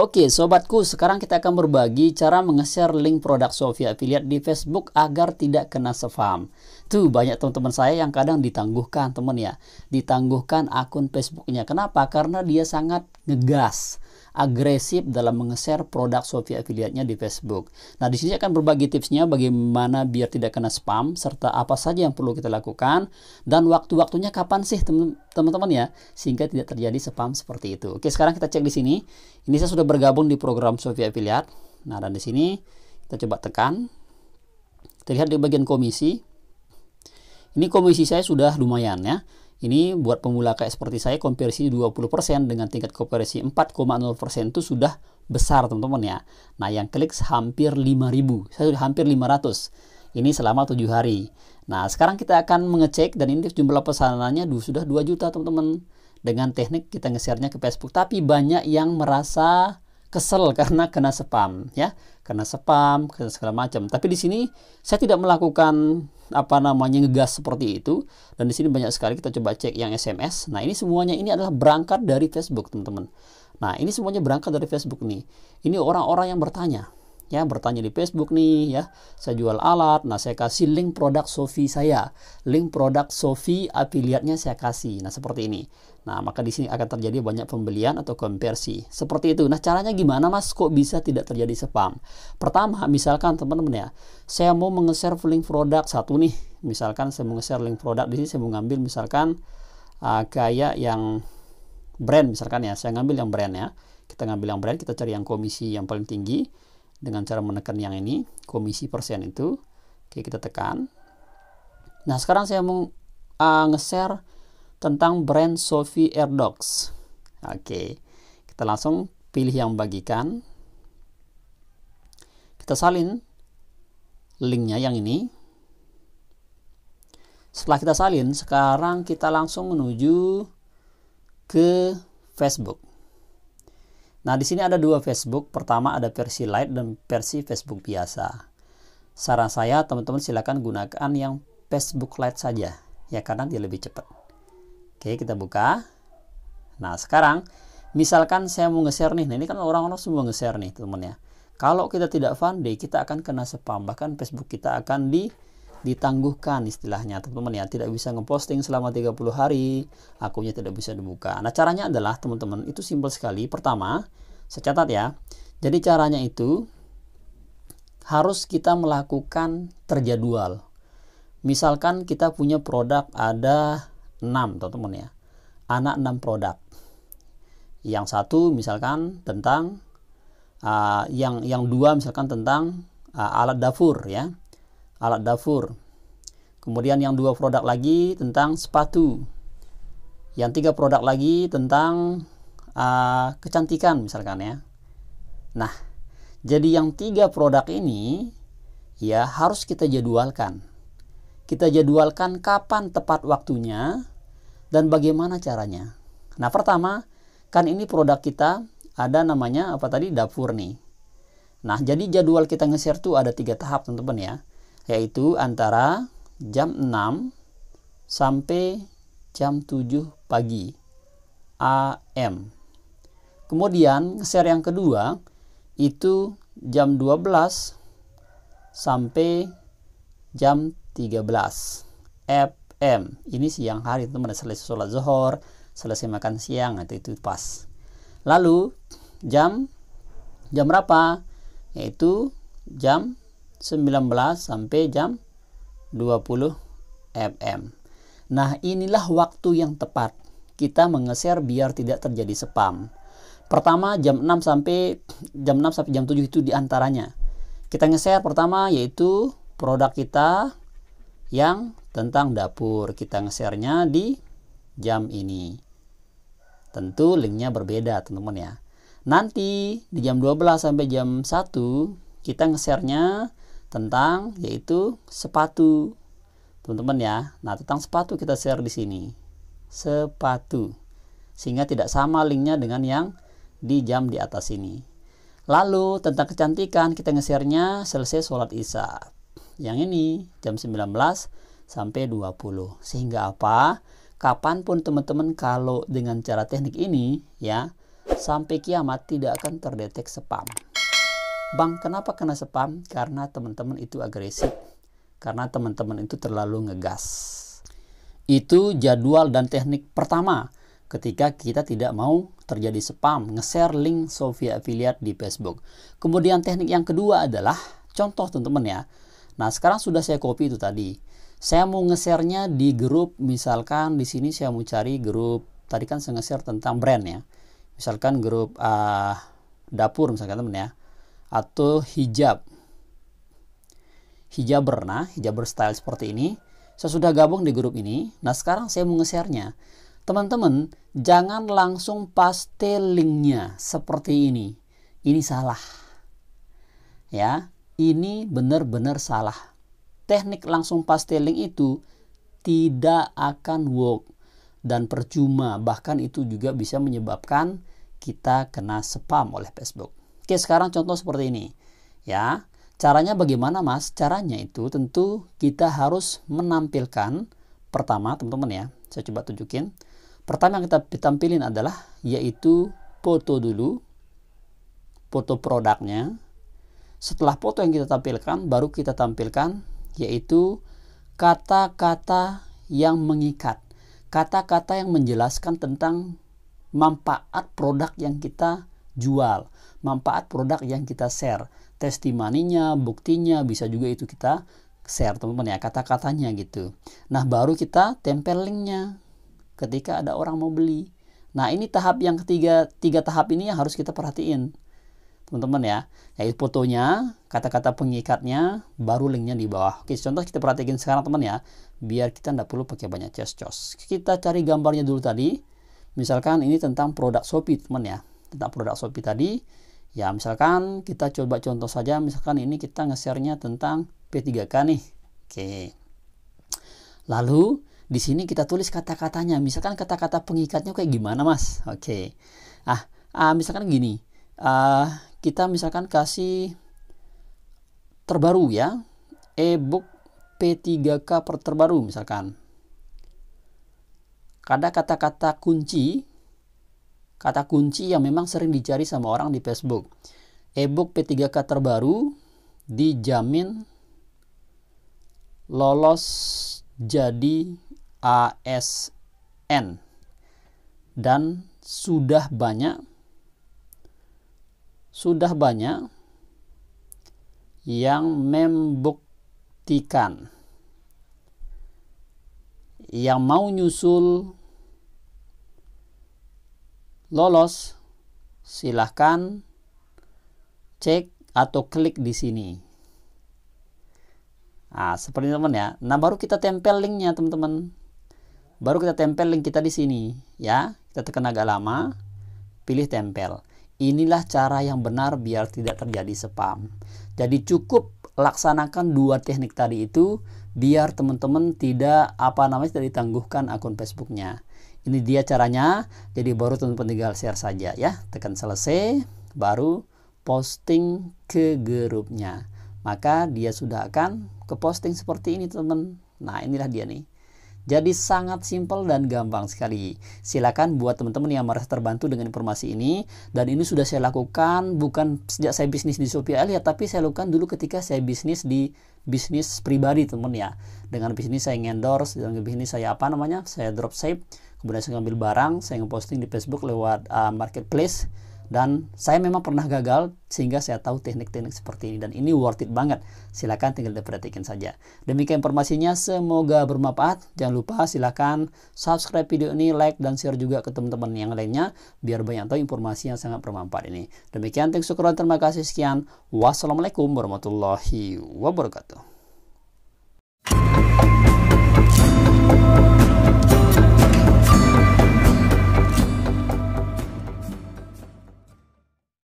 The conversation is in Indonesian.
Oke sobatku, sekarang kita akan berbagi cara meng share link produk Sofi Affiliate di Facebook agar tidak kena spam. Tuh banyak teman-teman saya yang kadang ditangguhkan teman ya, ditangguhkan akun Facebooknya. Kenapa? Karena dia sangat ngegas agresif dalam mengeser produk Shopee affiliate-nya di Facebook. Nah, di sini akan berbagi tipsnya bagaimana biar tidak kena spam serta apa saja yang perlu kita lakukan dan waktu-waktunya kapan sih teman-teman ya sehingga tidak terjadi spam seperti itu. Oke, sekarang kita cek di sini. Ini saya sudah bergabung di program Shopee affiliate. Nah, dan di sini kita coba tekan. Terlihat di bagian komisi. Ini komisi saya sudah lumayan ya. Ini buat pemula kayak seperti saya konversi 20% dengan tingkat konversi 4,0% itu sudah besar teman-teman ya. Nah yang klik hampir 5000, saya sudah hampir 500. Ini selama 7 hari. Nah sekarang kita akan mengecek dan ini jumlah pesanannya sudah 2 juta teman-teman. Dengan teknik kita nge-share-nya ke Facebook. Tapi banyak yang merasa kesel karena kena spam ya kena spam kena segala macam tapi di sini saya tidak melakukan apa namanya ngegas seperti itu dan di sini banyak sekali kita coba cek yang SMS nah ini semuanya ini adalah berangkat dari Facebook teman-teman nah ini semuanya berangkat dari Facebook nih ini orang-orang yang bertanya ya bertanya di Facebook nih ya saya jual alat nah saya kasih link produk Sofi saya link produk Sofi afiliatnya saya kasih nah seperti ini nah maka di sini akan terjadi banyak pembelian atau konversi seperti itu nah caranya gimana mas kok bisa tidak terjadi spam pertama misalkan teman-teman ya saya mau nge-share link produk satu nih misalkan saya mau nge-share link produk di sini saya mau ngambil misalkan uh, kayak yang brand misalkan ya saya ngambil yang brand ya kita ngambil yang brand kita cari yang komisi yang paling tinggi dengan cara menekan yang ini komisi persen itu oke kita tekan nah sekarang saya mau uh, nge-share tentang brand Sophie Airdogs oke kita langsung pilih yang bagikan kita salin linknya yang ini setelah kita salin sekarang kita langsung menuju ke Facebook Nah, di sini ada dua Facebook. Pertama ada versi Lite dan versi Facebook biasa. Saran saya, teman-teman silakan gunakan yang Facebook Lite saja, ya karena dia lebih cepat. Oke, kita buka. Nah, sekarang misalkan saya mau nge-share nih. Nah, ini kan orang-orang semua nge-share nih, teman teman ya. Kalau kita tidak pandai, kita akan kena spam. Bahkan Facebook kita akan di ditangguhkan istilahnya teman-teman ya tidak bisa ngeposting selama 30 hari akunnya tidak bisa dibuka nah caranya adalah teman-teman itu simpel sekali pertama saya catat ya jadi caranya itu harus kita melakukan terjadwal misalkan kita punya produk ada 6 teman-teman ya anak 6 produk yang satu misalkan tentang uh, yang yang dua misalkan tentang uh, alat dapur ya alat dapur. Kemudian yang dua produk lagi tentang sepatu. Yang tiga produk lagi tentang uh, kecantikan misalkan ya. Nah, jadi yang tiga produk ini ya harus kita jadwalkan. Kita jadwalkan kapan tepat waktunya dan bagaimana caranya. Nah, pertama kan ini produk kita ada namanya apa tadi dapur nih. Nah, jadi jadwal kita nge-share tuh ada tiga tahap teman-teman ya yaitu antara jam 6 sampai jam 7 pagi AM. Kemudian share yang kedua itu jam 12 sampai jam 13 FM. Ini siang hari itu teman selesai sholat zuhur, selesai makan siang itu itu pas. Lalu jam jam berapa? Yaitu jam 19 sampai jam 20 fm. Nah, inilah waktu yang tepat kita mengeser biar tidak terjadi spam. Pertama jam 6 sampai jam 6 sampai jam 7 itu diantaranya. Kita ngeser pertama yaitu produk kita yang tentang dapur. Kita ngesernya di jam ini. Tentu linknya berbeda teman-teman ya. Nanti di jam 12 sampai jam 1 kita ngesernya tentang yaitu sepatu. Teman-teman ya. Nah, tentang sepatu kita share di sini. Sepatu. Sehingga tidak sama linknya dengan yang di jam di atas ini. Lalu tentang kecantikan kita nge share selesai sholat isya. Yang ini jam 19 sampai 20. Sehingga apa? Kapanpun teman-teman kalau dengan cara teknik ini ya sampai kiamat tidak akan terdetek spam. Bang, kenapa kena spam? Karena teman-teman itu agresif. Karena teman-teman itu terlalu ngegas. Itu jadwal dan teknik pertama ketika kita tidak mau terjadi spam, nge-share link Sofia Affiliate di Facebook. Kemudian teknik yang kedua adalah contoh teman-teman ya. Nah, sekarang sudah saya copy itu tadi. Saya mau nge-share-nya di grup misalkan di sini saya mau cari grup tadi kan saya nge-share tentang brand ya. Misalkan grup uh, dapur misalkan teman ya atau hijab. Hijab berna, hijab berstyle seperti ini. Saya sudah gabung di grup ini. Nah, sekarang saya mau nge share Teman-teman, jangan langsung paste linknya seperti ini. Ini salah. Ya, ini benar-benar salah. Teknik langsung paste link itu tidak akan work dan percuma bahkan itu juga bisa menyebabkan kita kena spam oleh Facebook. Oke, sekarang contoh seperti ini. Ya. Caranya bagaimana, Mas? Caranya itu tentu kita harus menampilkan pertama, teman-teman ya. Saya coba tunjukin. Pertama yang kita tampilin adalah yaitu foto dulu. Foto produknya. Setelah foto yang kita tampilkan, baru kita tampilkan yaitu kata-kata yang mengikat. Kata-kata yang menjelaskan tentang manfaat produk yang kita jual, manfaat produk yang kita share, testimoninya, buktinya, bisa juga itu kita share teman-teman ya, kata-katanya gitu. Nah, baru kita tempel linknya ketika ada orang mau beli. Nah, ini tahap yang ketiga, tiga tahap ini yang harus kita perhatiin. Teman-teman ya, yaitu fotonya, kata-kata pengikatnya, baru linknya di bawah. Oke, contoh kita perhatikan sekarang teman ya, biar kita tidak perlu pakai banyak cescos. Kita cari gambarnya dulu tadi. Misalkan ini tentang produk Shopee teman ya tentang produk Shopee tadi. Ya, misalkan kita coba contoh saja, misalkan ini kita nge-share-nya tentang P3K nih. Oke. Lalu di sini kita tulis kata-katanya. Misalkan kata-kata pengikatnya kayak gimana, Mas? Oke. Ah, ah misalkan gini. Ah, kita misalkan kasih terbaru ya. E-book P3K per terbaru misalkan. Ada kata-kata kunci kata kunci yang memang sering dicari sama orang di Facebook. Ebook P3K terbaru dijamin lolos jadi ASN dan sudah banyak sudah banyak yang membuktikan yang mau nyusul lolos, silahkan cek atau klik di sini. Nah, seperti ini teman ya. Nah, baru kita tempel linknya teman-teman. Baru kita tempel link kita di sini ya. Kita tekan agak lama, pilih tempel. Inilah cara yang benar biar tidak terjadi spam. Jadi cukup laksanakan dua teknik tadi itu biar teman-teman tidak apa namanya tidak ditangguhkan akun Facebooknya. Ini dia caranya. Jadi baru teman-teman tinggal share saja ya. Tekan selesai, baru posting ke grupnya. Maka dia sudah akan ke posting seperti ini teman. Nah inilah dia nih. Jadi sangat simpel dan gampang sekali. Silakan buat teman-teman yang merasa terbantu dengan informasi ini dan ini sudah saya lakukan bukan sejak saya bisnis di Shopee Alia tapi saya lakukan dulu ketika saya bisnis di bisnis pribadi teman ya. Dengan bisnis saya endorse, dengan bisnis saya apa namanya? Saya dropship, kemudian saya ngambil barang, saya ngeposting di Facebook lewat uh, marketplace dan saya memang pernah gagal sehingga saya tahu teknik-teknik seperti ini dan ini worth it banget silahkan tinggal diperhatikan saja demikian informasinya semoga bermanfaat jangan lupa silahkan subscribe video ini like dan share juga ke teman-teman yang lainnya biar banyak tahu informasi yang sangat bermanfaat ini demikian thanks syukuran terima kasih sekian wassalamualaikum warahmatullahi wabarakatuh